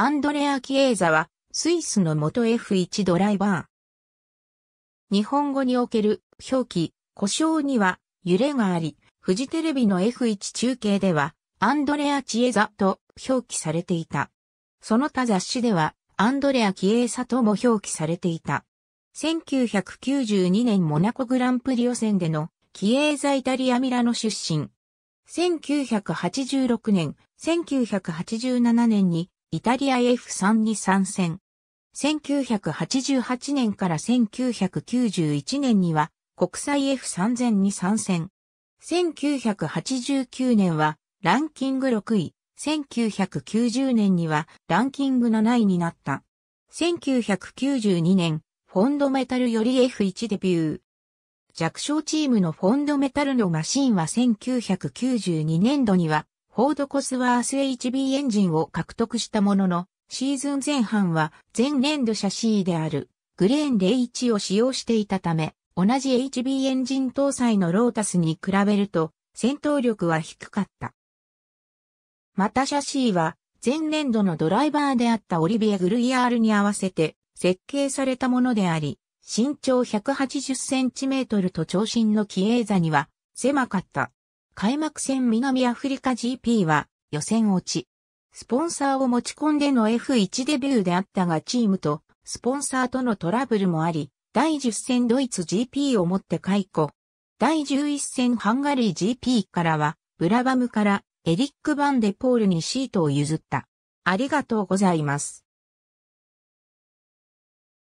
アンドレア・キエーザは、スイスの元 F1 ドライバー。日本語における表記、故障には揺れがあり、フジテレビの F1 中継では、アンドレア・キエーザと表記されていた。その他雑誌では、アンドレア・キエーザとも表記されていた。1992年モナコグランプリ予選での、キエーザ・イタリア・ミラノ出身。1986年、1987年にイタリア F3 に参戦。1988年から1991年には国際 F3000 に参戦。1989年はランキング6位、1990年にはランキング7位になった。1992年、フォンドメタルより F1 デビュー。弱小チームのフォンドメタルのマシンは1992年度にはフォードコスワース HB エンジンを獲得したものの、シーズン前半は前年度車ーであるグレーン01を使用していたため、同じ HB エンジン搭載のロータスに比べると戦闘力は低かった。また車ーは前年度のドライバーであったオリビエ・グルイアールに合わせて設計されたものであり、身長180センチメートルと長身のキエーザには狭かった。開幕戦南アフリカ GP は予選落ち。スポンサーを持ち込んでの F1 デビューであったがチームとスポンサーとのトラブルもあり、第10戦ドイツ GP をもって解雇。第11戦ハンガリー GP からは、ブラバムからエリック・バンデポールにシートを譲った。ありがとうございます。